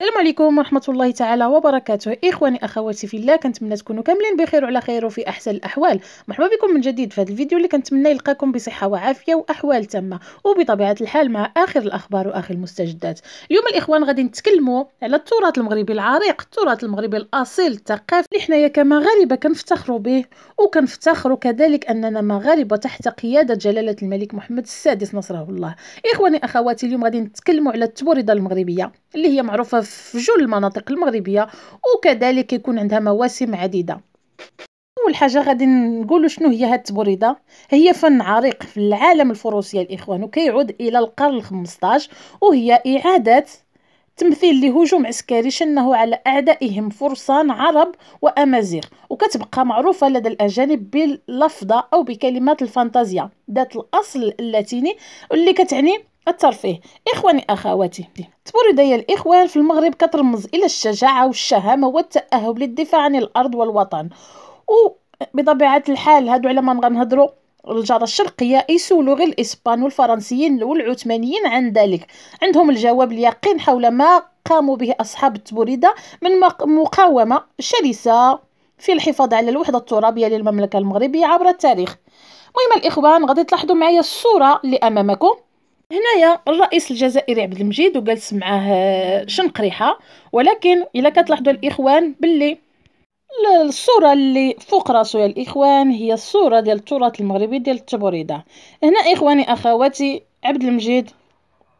السلام عليكم ورحمة الله تعالى وبركاته إخواني أخواتي في الله كنتمنى تكونوا كاملين بخير وعلى خير وفي أحسن الأحوال مرحبا بكم من جديد في هذا الفيديو اللي كنتمنى يلقاكم بصحة وعافية وأحوال تامة وبطبيعة الحال مع آخر الأخبار وآخر المستجدات اليوم الإخوان غادي نتكلموا على التراث المغربي العريق التراث المغربي الأصيل الثقافي اللي حنايا كمغاربة كنفتخروا به وكنفتخروا كذلك أننا مغاربة تحت قيادة جلالة الملك محمد السادس نصره الله إخواني أخواتي اليوم غادي نتكلموا على التبوردة المغربية اللي هي معروفة في جل المناطق المغربيه وكذلك يكون عندها مواسم عديده اول حاجه غادي نقولوا شنو هي هاد التبريده هي فن عريق في العالم الفروسي الاخوان وكيعود الى القرن الخمسطاش 15 وهي اعاده تمثيل لهجوم عسكري شنه على أعدائهم فرسان عرب وأمازيغ وكتبقى معروفة لدى الأجانب باللفظة أو بكلمات الفانتازيا ذات الأصل اللاتيني اللي كتعني الترفيه اخواني اخواتي تبردي الاخوان في المغرب كترمز الى الشجاعه والشهامه والتاهب للدفاع عن الارض والوطن وبطبيعه الحال هادو على ما نبغى الجارة الشرقية يسولوا غير الإسبان والفرنسيين والعثمانيين عن ذلك عندهم الجواب اليقين حول ما قاموا به أصحاب التبوريدة من مقاومة شرسة في الحفاظ على الوحدة الترابية للمملكة المغربية عبر التاريخ مهم الإخوان غادي تلاحظوا معايا الصورة اللي أمامكم هنايا الرئيس الجزائري عبد المجيد وجلس معاه آه، شنقريحه ولكن الا كتلاحظوا الاخوان باللي الصورة اللي فوق راسو يا الإخوان هي الصورة ديال التراث المغربي ديال التبريدة هنا إخواني أخواتي عبد المجيد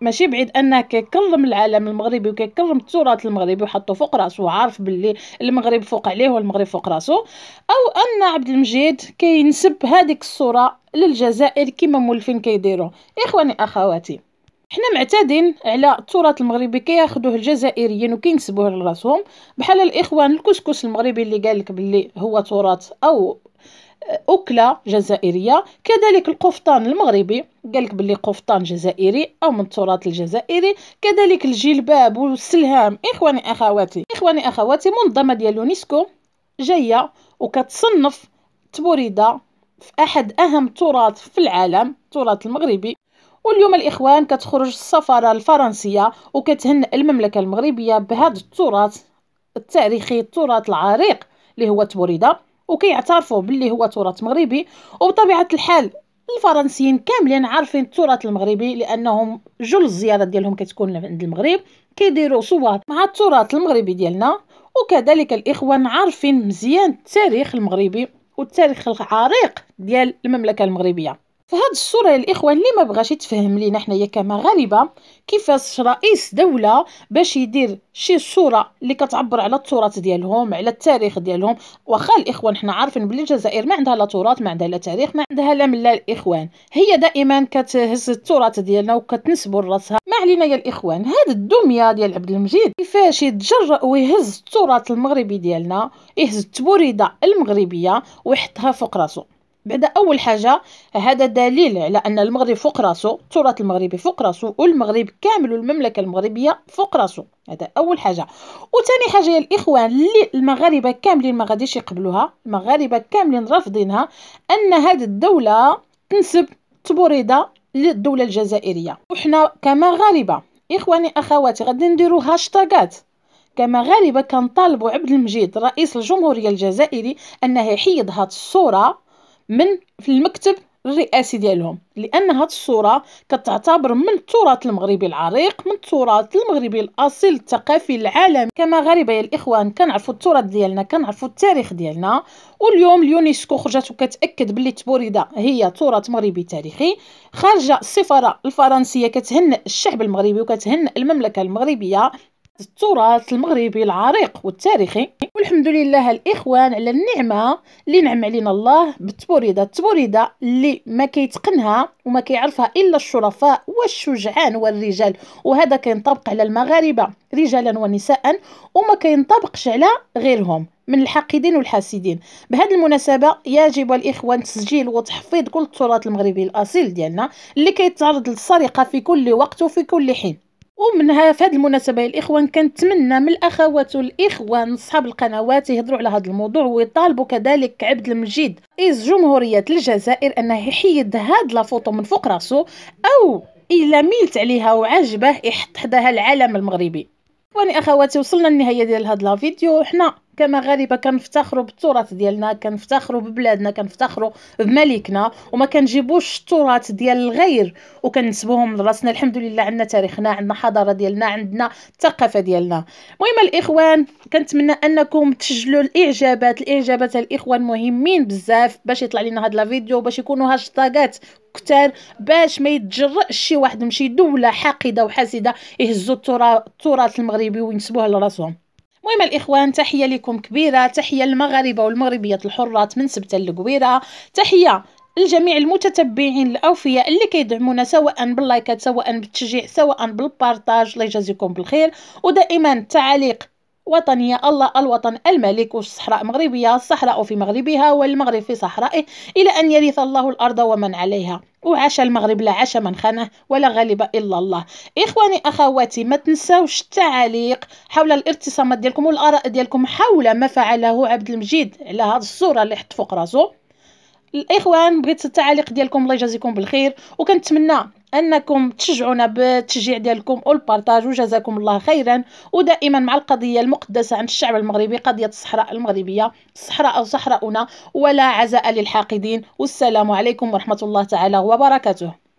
ماشي بعيد انه كيكلم العالم المغربي وكيكلم التراث المغربي وحطو فوق راسو عارف باللي المغرب فوق عليه والمغرب فوق راسو او ان عبد المجيد كينسب هذيك الصوره للجزائر كما مولفين كيديروا اخواني اخواتي حنا معتادين على التراث المغربي كياخذوه الجزائريين وكينسبوه لراسهم بحال الاخوان الكسكس المغربي اللي قالك باللي هو تراث او أكلة جزائرية كذلك القفطان المغربي قالك باللي قفطان جزائري او من التراث الجزائري كذلك الجلباب والسلهام اخواني اخواتي اخواني اخواتي منظمه ديال اليونسكو جايه وكتصنف تبوريده في احد اهم تراث في العالم التراث المغربي واليوم الاخوان كتخرج السفاره الفرنسيه وكتهنئ المملكه المغربيه بهذا التراث التاريخي التراث العريق اللي هو تبوريده وكيعترفوا باللي هو تراث مغربي وبطبيعه الحال الفرنسيين كاملين عارفين التراث المغربي لانهم جل الزيارات ديالهم كتكون عند المغرب كيديروا صوات مع التراث المغربي ديالنا وكذلك الاخوان عارفين مزيان التاريخ المغربي والتاريخ العريق ديال المملكه المغربيه فهاد الصوره الاخوان اللي ما بغاش يتفهم لينا حنايا كمغاربه كيفاش رئيس دوله باش يدير شي صوره اللي كتعبر على التراث ديالهم على التاريخ ديالهم واخا الاخوان حنا عارفين بلي الجزائر ما عندها لا تراث ما عندها لا تاريخ ما عندها لا ملا الاخوان هي دائما كتهز التراث ديالنا وكتنسبوا لراسها ما علينا يا الاخوان هاد الدميه ديال عبد المجيد كيفاش يتجرأ ويهز التراث المغربي ديالنا يهز التبوريده المغربيه ويحطها فوق راسو بعد اول حاجه هذا دليل على ان المغرب فوق راسو التراث المغربي فوق راسو والمغرب كامل والمملكه المغربيه فوق راسو هذا اول حاجه وثاني حاجه يا الاخوان اللي المغاربه كاملين ما غاديش يقبلوها المغاربه كاملين رافضينها ان هذه الدوله تنسب تبوريده للدوله الجزائريه وحنا كمغاربه اخواني اخواتي غادي نديرو هاشتاغات كمغاربه كنطالبوا عبد المجيد رئيس الجمهوريه الجزائري انه يحيد هاد الصوره من في المكتب الرئاسي ديالهم لان هاد الصوره كتعتبر من التراث المغربي العريق من التراث المغربي الاصيل الثقافي العالمي كما غريبه يا الاخوان كنعرفوا التراث ديالنا كنعرفوا التاريخ ديالنا واليوم اليونسكو خرجت وكتاكد باللي تبوريدا هي تراث مغربي تاريخي خارجه السفاره الفرنسيه كتهنئ الشعب المغربي وكتهنئ المملكه المغربيه التراث المغربي العريق والتاريخي والحمد لله الاخوان على النعمه اللي نعم علينا الله بالتبوريده التبوريده اللي ما كيتقنها وما كيعرفها الا الشرفاء والشجعان والرجال وهذا كينطبق على المغاربه رجالا ونساء وما كينطبقش على غيرهم من الحاقدين والحاسدين بهذه المناسبه يجب الاخوان تسجيل وتحفيظ كل التراث المغربي الاصيل ديالنا اللي كيتعرض للسرقه في كل وقت وفي كل حين ومنها في هذه المناسبه يا الاخوان كنتمنى من الاخوات والاخوان اصحاب القنوات يهضروا على هذا الموضوع ويطالبوا كذلك عبد المجيد رئيس جمهوريه الجزائر انه يحيد هاد لافوطو من فوق راسو او الا ميلت عليها وعجبه يحط حداها العلم المغربي واني اخواتي وصلنا للنهايه ديال هاد الفيديو حنا كما غالبا كنفتخروا بالتراث ديالنا كنفتخروا ببلادنا كنفتخروا بملكنا وما كنجيبوش التراث ديال الغير وكنسبوهم لراسنا الحمد لله عندنا تاريخنا عندنا حضاره ديالنا عندنا الثقافه ديالنا المهم الاخوان كنتمنى انكم تسجلوا الاعجابات الاعجابات الاخوان مهمين بزاف باش يطلع لنا هاد الفيديو باش يكونوا هاشتاغات كتار باش ما يتجرأش شي واحد من شي دوله حاقده وحاسده يهزوا التراث المغربي وينسبوه لراسهم المهم الاخوان تحيه لكم كبيره تحيه للمغاربه والمغربيات الحرات من سبته للقويره تحيه لجميع المتتبعين الاوفياء اللي كيدعمونا سواء باللايكات سواء بالتشجيع سواء بالبارطاج الله يجازيكم بالخير ودائما التعاليق وطنية الله الوطن الملك والصحراء المغربية الصحراء في مغربها والمغرب في صحرائه إلى أن يرث الله الأرض ومن عليها وعاش المغرب لا عاش من خانه ولا غالب الا الله اخواني اخواتي ما تنساوش التعاليق حول الارتصامات ديالكم والاراء ديالكم حول ما فعله عبد المجيد على هذه الصوره اللي حط فوق راسه الاخوان بغيت التعاليق ديالكم الله يجازيكم بالخير وكنتمنى انكم تشجعونا بالتشجيع ديالكم والبارطاج وجزاكم الله خيرا ودائما مع القضيه المقدسه عند الشعب المغربي قضيه الصحراء المغربيه الصحراء او صحراؤنا ولا عزاء للحاقدين والسلام عليكم ورحمه الله تعالى وبركاته